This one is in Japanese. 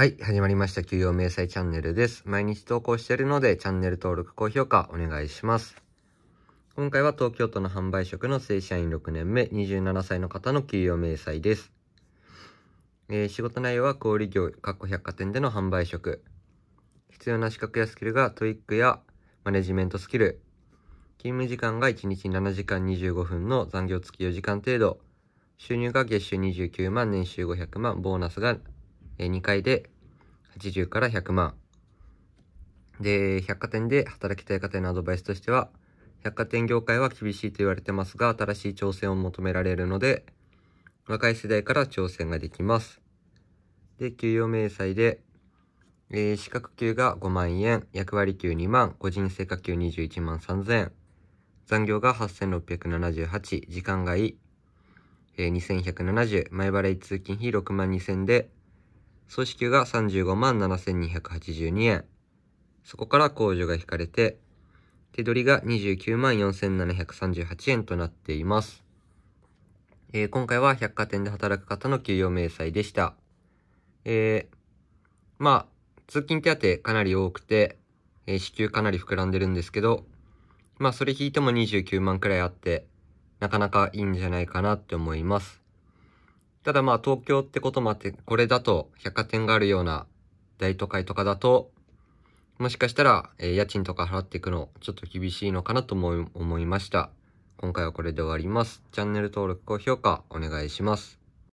はい、始まりました。給与明細チャンネルです。毎日投稿しているので、チャンネル登録、高評価お願いします。今回は東京都の販売職の正社員6年目、27歳の方の給与明細です。えー、仕事内容は小売業、各個百貨店での販売職。必要な資格やスキルが TOEIC やマネジメントスキル。勤務時間が1日7時間25分の残業付き4時間程度。収入が月収29万、年収500万、ボーナスが2階で80から100万。で、百貨店で働きたい方へのアドバイスとしては、百貨店業界は厳しいと言われてますが、新しい挑戦を求められるので、若い世代から挑戦ができます。で、給与明細で、えー、資格給が5万円、役割給2万、個人成果給21万3000円、残業が8678、時間外、えー、2170、前払い通勤費6万2000で、総支給が35万7282円。そこから控除が引かれて、手取りが29万4738円となっています。えー、今回は百貨店で働く方の給与明細でした。えー、まあ、通勤手当かなり多くて、えー、支給かなり膨らんでるんですけど、まあそれ引いても29万くらいあって、なかなかいいんじゃないかなって思います。ただまあ東京ってこともあって、これだと百貨店があるような大都会とかだと、もしかしたら、えー、家賃とか払っていくのちょっと厳しいのかなと思いました。今回はこれで終わります。チャンネル登録、高評価お願いします。